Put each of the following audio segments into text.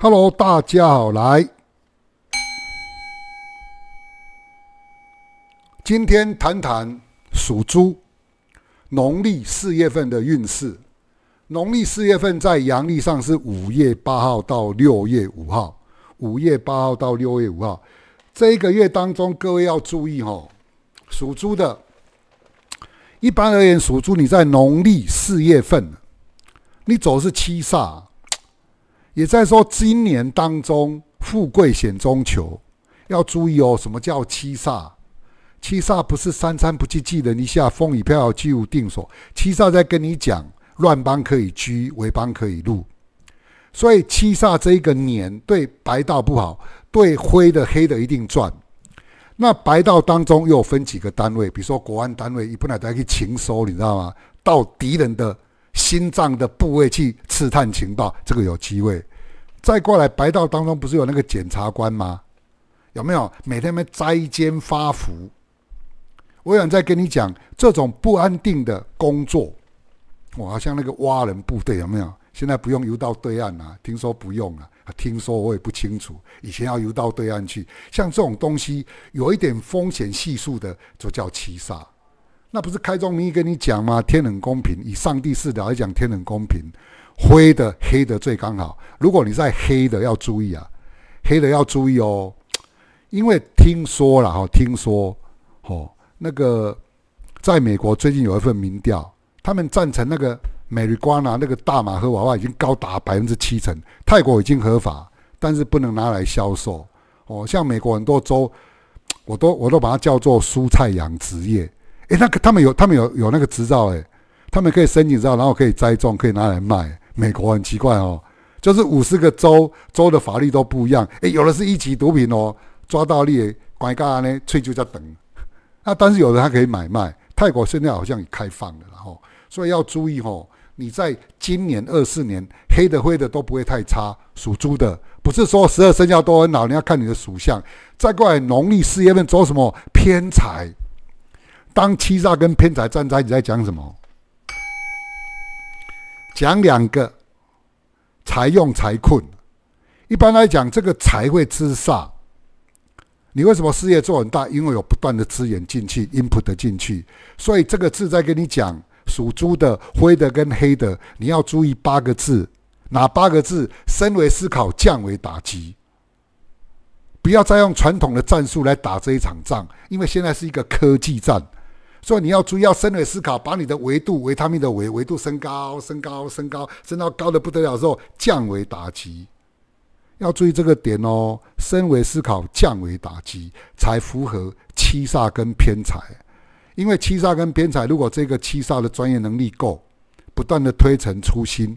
Hello，大家好，来，今天谈谈属猪农历四月份的运势。农历四月份在阳历上是五月八号到六月五号。五月八号到六月五号，这一个月当中，各位要注意哦，属猪的，一般而言，属猪你在农历四月份，你走是七煞。也在说，今年当中富贵险中求，要注意哦。什么叫七煞？七煞不是三餐不济，寄人篱下，风雨飘摇，居无定所。七煞在跟你讲，乱邦可以居，伪邦可以入。所以七煞这个年对白道不好，对灰的黑的一定赚。那白道当中又分几个单位，比如说国安单位，伊布乃得去情收，你知道吗？到敌人的心脏的部位去刺探情报，这个有机会。再过来白道当中不是有那个检察官吗？有没有每天们摘奸发福？我想再跟你讲，这种不安定的工作，我好像那个挖人部队有没有？现在不用游到对岸了，听说不用了，听说我也不清楚。以前要游到对岸去，像这种东西有一点风险系数的，就叫七杀。那不是开宗明义跟你讲吗？天人公平，以上帝视角来讲，天人公平。灰的、黑的最刚好。如果你在黑的要注意啊，黑的要注意哦，因为听说了哈，听说哦，那个在美国最近有一份民调，他们赞成那个美 a 瓜 i 那个大麻和娃娃已经高达百分之七成。泰国已经合法，但是不能拿来销售。哦，像美国很多州，我都我都把它叫做蔬菜养殖业。诶，那个他们有他们有有那个执照，诶，他们可以申请照，然后可以栽种，可以拿来卖。美国很奇怪哦，就是五十个州州的法律都不一样，诶，有的是一级毒品哦，抓到你关干干呢，罪就在等。那但是有的还可以买卖。泰国现在好像也开放了，然后所以要注意哦，你在今年二四年黑的灰的都不会太差。属猪的不是说十二生肖都很老，你要看你的属相。再过来农历四月份走什么偏财？当欺煞跟偏财站在你在讲什么？讲两个。财用财困，一般来讲，这个财会之煞。你为什么事业做很大？因为有不断的资源进去，input 进去。所以这个字在跟你讲，属猪的、灰的跟黑的，你要注意八个字，哪八个字？身为思考，降为打击。不要再用传统的战术来打这一场仗，因为现在是一个科技战。所以你要注意要深维思考，把你的维度维他命的维维度升高，升高，升高，升到高的不得了时候，降维打击，要注意这个点哦。升维思考，降维打击，才符合七煞跟偏财。因为七煞跟偏财，如果这个七煞的专业能力够，不断的推陈出新，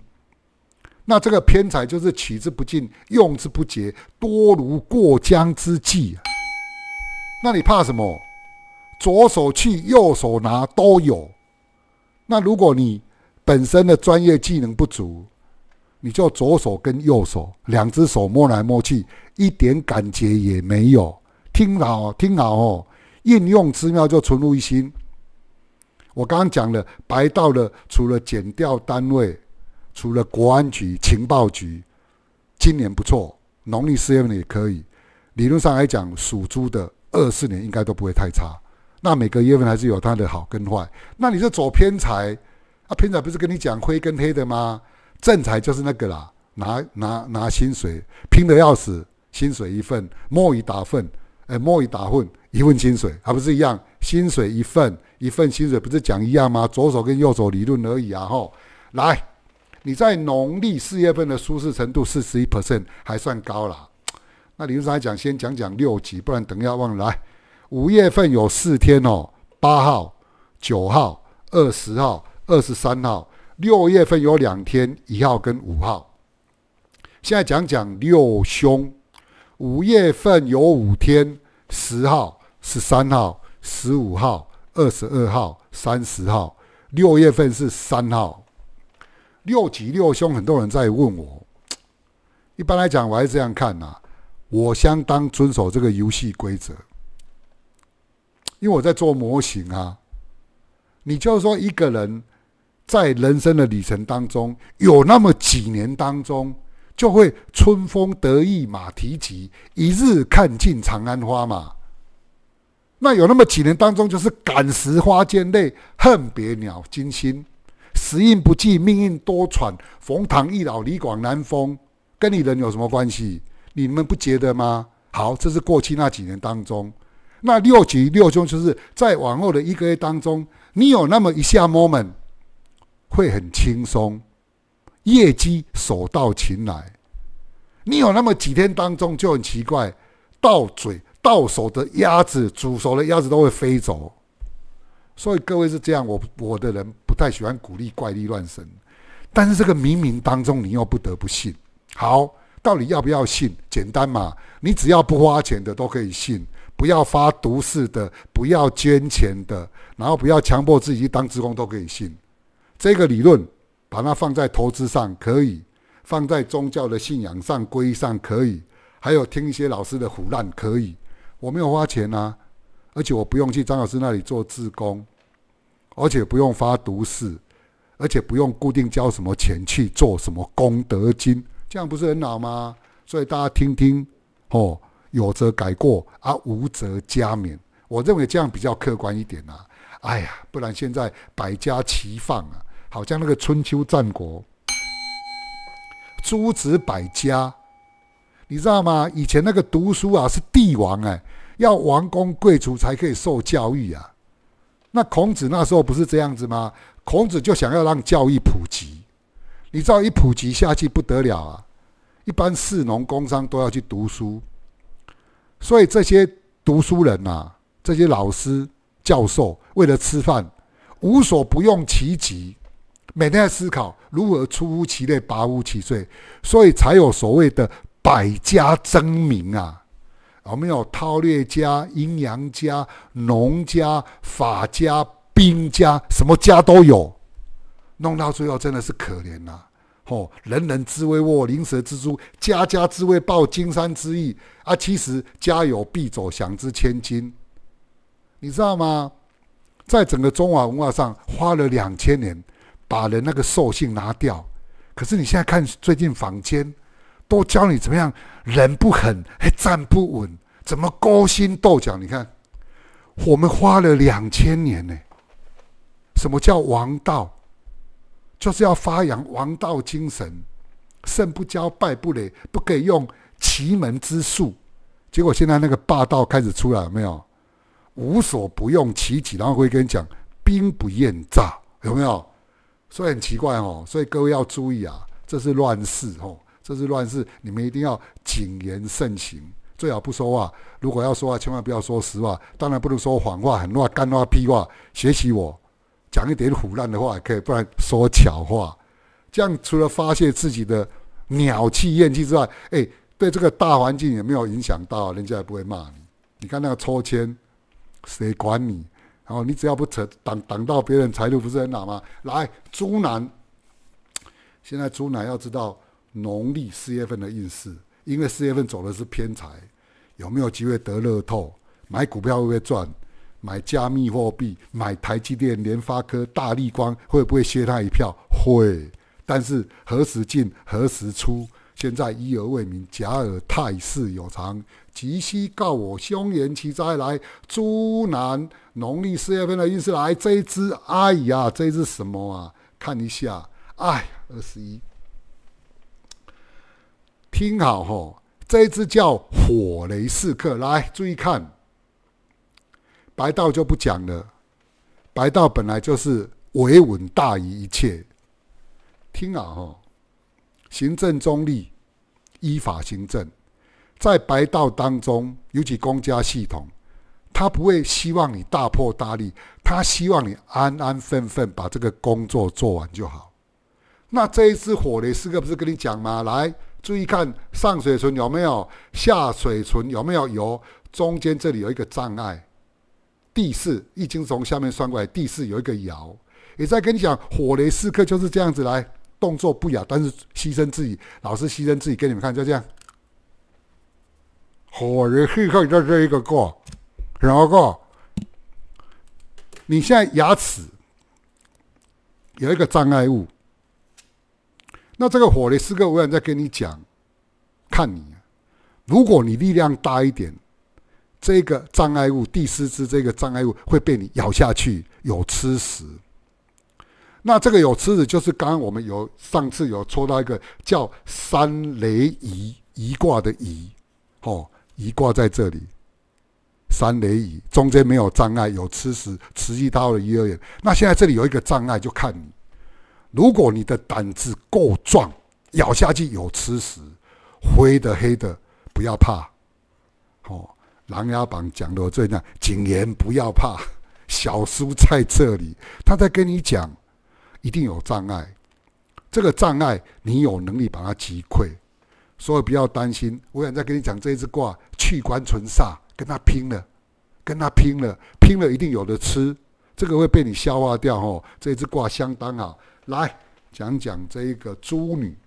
那这个偏财就是取之不尽，用之不竭，多如过江之鲫。那你怕什么？左手去，右手拿都有。那如果你本身的专业技能不足，你就左手跟右手两只手摸来摸去，一点感觉也没有。听好，听好哦！应用之妙就存乎一心。我刚刚讲了，白道的除了减掉单位，除了国安局、情报局，今年不错，农历四月份也可以。理论上来讲，属猪的二四年应该都不会太差。那每个月份还是有它的好跟坏。那你是走偏财啊？偏财不是跟你讲灰跟黑的吗？正财就是那个啦，拿拿拿薪水，拼得要死，薪水一份，摸鱼打份，哎，摸鱼打份，一份薪水还不是一样？薪水一份，一份薪水不是讲一样吗？左手跟右手理论而已啊！吼，来，你在农历四月份的舒适程度是十一 percent，还算高啦。那理论上讲，先讲讲六级，不然等下忘了来。五月份有四天哦，八号、九号、二十号、二十三号。六月份有两天，一号跟五号。现在讲讲六凶。五月份有五天，十号、十三号、十五号、二十二号、三十号。六月份是三号。六吉六凶，很多人在问我。一般来讲，我还是这样看呐。我相当遵守这个游戏规则。因为我在做模型啊，你就是说一个人在人生的旅程当中，有那么几年当中就会春风得意马蹄疾，一日看尽长安花嘛。那有那么几年当中，就是感时花溅泪，恨别鸟惊心，时运不济，命运多舛，冯唐易老，李广难封，跟你人有什么关系？你们不觉得吗？好，这是过去那几年当中。那六级六中，就是在往后的一个月当中，你有那么一下 moment 会很轻松，业绩手到擒来。你有那么几天当中就很奇怪，到嘴到手的鸭子，煮熟的鸭子都会飞走。所以各位是这样，我我的人不太喜欢鼓励怪力乱神，但是这个冥冥当中，你又不得不信。好，到底要不要信？简单嘛，你只要不花钱的都可以信。不要发毒誓的，不要捐钱的，然后不要强迫自己去当职工，都可以信。这个理论，把它放在投资上可以，放在宗教的信仰上、依上可以，还有听一些老师的胡乱可以。我没有花钱啊，而且我不用去张老师那里做志工，而且不用发毒誓，而且不用固定交什么钱去做什么功德金，这样不是很好吗？所以大家听听哦。有则改过，啊，无则加勉。我认为这样比较客观一点啊。哎呀，不然现在百家齐放啊，好像那个春秋战国，诸子百家，你知道吗？以前那个读书啊，是帝王哎，要王公贵族才可以受教育啊。那孔子那时候不是这样子吗？孔子就想要让教育普及，你知道一普及下去不得了啊，一般士农工商都要去读书。所以这些读书人呐，这些老师、教授，为了吃饭，无所不用其极，每天在思考如何出乎其类，拔乎其萃，所以才有所谓的百家争鸣啊。我们有韬略家、阴阳家、农家、法家、兵家，什么家都有，弄到最后真的是可怜呐。哦，人人自危卧灵蛇之珠，家家自危抱金山之意啊！其实家有必走想之千金，你知道吗？在整个中华文化上花了两千年，把人那个兽性拿掉。可是你现在看，最近房间都教你怎么样人不狠，还站不稳，怎么勾心斗角？你看，我们花了两千年呢。什么叫王道？就是要发扬王道精神，胜不骄，败不馁，不可以用奇门之术。结果现在那个霸道开始出来了，没有无所不用其极，然后会跟你讲兵不厌诈，有没有？所以很奇怪哦，所以各位要注意啊，这是乱世哦，这是乱世，你们一定要谨言慎行，最好不说话。如果要说话，千万不要说实话，当然不能说谎话、狠话、干话、屁话。学习我。讲一点腐烂的话也可以，不然说巧话，这样除了发泄自己的鸟气怨气之外，哎，对这个大环境也没有影响到，人家也不会骂你。你看那个抽签，谁管你？然后你只要不扯，挡挡到别人财路不是很好吗？来，猪男，现在猪男要知道农历四月份的运势，因为四月份走的是偏财，有没有机会得乐透？买股票会不会赚？买加密货币，买台积电、联发科、大立光，会不会削他一票？会，但是何时进，何时出？现在一而未明，假而泰势有常，即兮告我凶言其灾来。朱南农历四月份的运势莱这一支，阿姨啊，这一支什么啊？看一下，哎，二十一。听好哦，这一支叫火雷刺客，来，注意看。白道就不讲了，白道本来就是维稳大于一切。听啊吼，行政中立，依法行政，在白道当中，尤其公家系统，他不会希望你大破大立，他希望你安安分分把这个工作做完就好。那这一次火雷是哥不是跟你讲吗？来，注意看上水唇有没有，下水唇有没有油，中间这里有一个障碍。第四，已经从下面算过来。第四有一个摇，也在跟你讲火雷四克就是这样子来，动作不雅，但是牺牲自己，老是牺牲自己给你们看，就这样。火雷四克就这一个过，然后过，你现在牙齿有一个障碍物，那这个火雷四克，我想再跟你讲，看你，如果你力量大一点。这个障碍物，第四支这个障碍物会被你咬下去，有吃食。那这个有吃食，就是刚刚我们有上次有抽到一个叫三雷移移卦的移，哦，移卦在这里，三雷移中间没有障碍，有吃食，持续到了一二月。那现在这里有一个障碍，就看你，如果你的胆子够壮，咬下去有吃食，灰的黑的不要怕，哦。《琅琊榜》讲的我最那，谨言不要怕，小叔在这里，他在跟你讲，一定有障碍，这个障碍你有能力把它击溃，所以不要担心。我想再跟你讲这一只卦，去官存煞，跟他拼了，跟他拼了，拼了一定有的吃，这个会被你消化掉。吼，这一只卦相当好，来讲讲这一个猪女。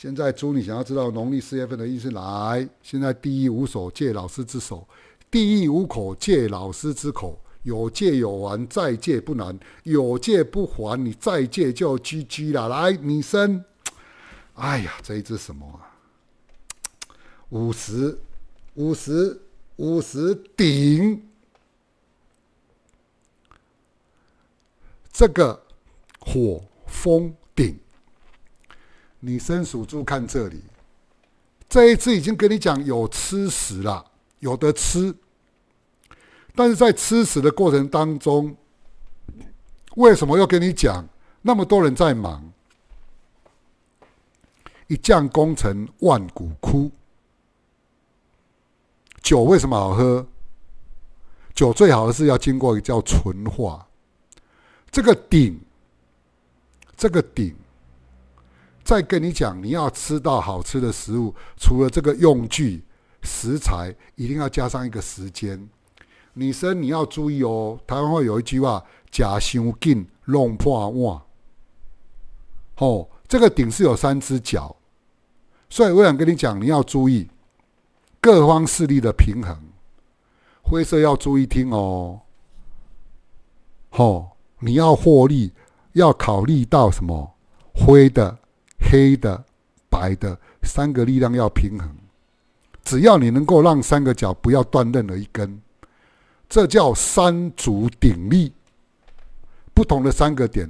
现在猪，你想要知道农历四月份的意思？来，现在第一无所借老师之手，第一无口借老师之口，有借有还，再借不难；有借不还，你再借就 GG 了。来，女生，哎呀，这一只什么啊？五十，五十，五十顶，这个火风顶。你伸属住看这里。这一次已经跟你讲有吃食了，有的吃。但是在吃食的过程当中，为什么要跟你讲？那么多人在忙，一将功成万骨枯。酒为什么好喝？酒最好的是要经过一个叫纯化。这个顶，这个顶。再跟你讲，你要吃到好吃的食物，除了这个用具、食材，一定要加上一个时间。女生你要注意哦。台湾话有一句话：“假伤劲弄破碗。”哦，这个鼎是有三只脚，所以我想跟你讲，你要注意各方势力的平衡。灰色要注意听哦。哦，你要获利，要考虑到什么灰的。黑的、白的三个力量要平衡，只要你能够让三个脚不要断任何一根，这叫三足鼎立。不同的三个点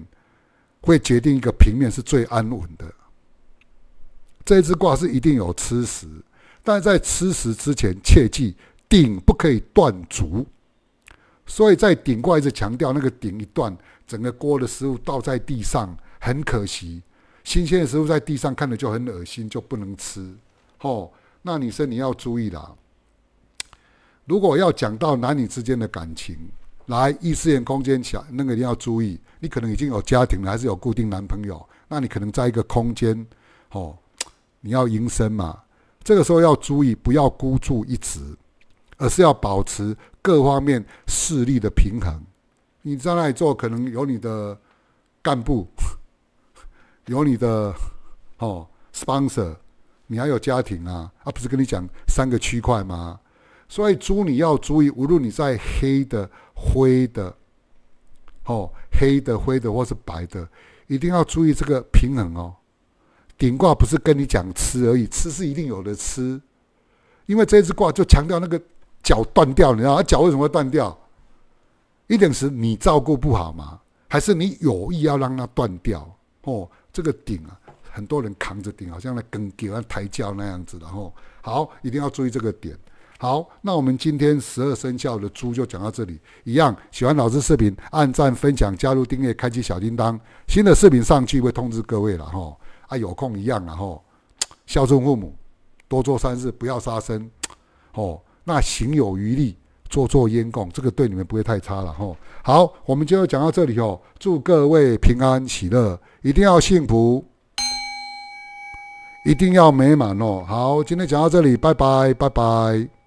会决定一个平面是最安稳的。这支卦是一定有吃食，但在吃食之前，切记顶不可以断足。所以在顶卦一直强调那个顶一断，整个锅的食物倒在地上，很可惜。新鲜的食物在地上看着就很恶心，就不能吃。吼，那女生你要注意啦。如果要讲到男女之间的感情，来异次元空间，想那个一定要注意。你可能已经有家庭了，还是有固定男朋友，那你可能在一个空间，吼，你要营生嘛。这个时候要注意，不要孤注一掷，而是要保持各方面势力的平衡。你在那里做，可能有你的干部。有你的哦，sponsor，你还有家庭啊，啊，不是跟你讲三个区块吗？所以猪你要注意，无论你在黑的、灰的，哦，黑的、灰的或是白的，一定要注意这个平衡哦。顶卦不是跟你讲吃而已，吃是一定有的吃，因为这只卦就强调那个脚断掉，你知道脚为什么会断掉？一定是你照顾不好吗？还是你有意要让它断掉？哦？这个顶啊，很多人扛着顶，好像来跟地、来抬轿那样子，然后好，一定要注意这个点。好，那我们今天十二生肖的猪就讲到这里。一样，喜欢老师视频，按赞、分享、加入订阅、开启小叮当，新的视频上去会通知各位了哈。啊，有空一样了哈，孝顺父母，多做善事，不要杀生哦。那行有余力。做做烟供，这个对你们不会太差了吼。好，我们就要讲到这里哦。祝各位平安喜乐，一定要幸福，一定要美满哦。好，今天讲到这里，拜拜，拜拜。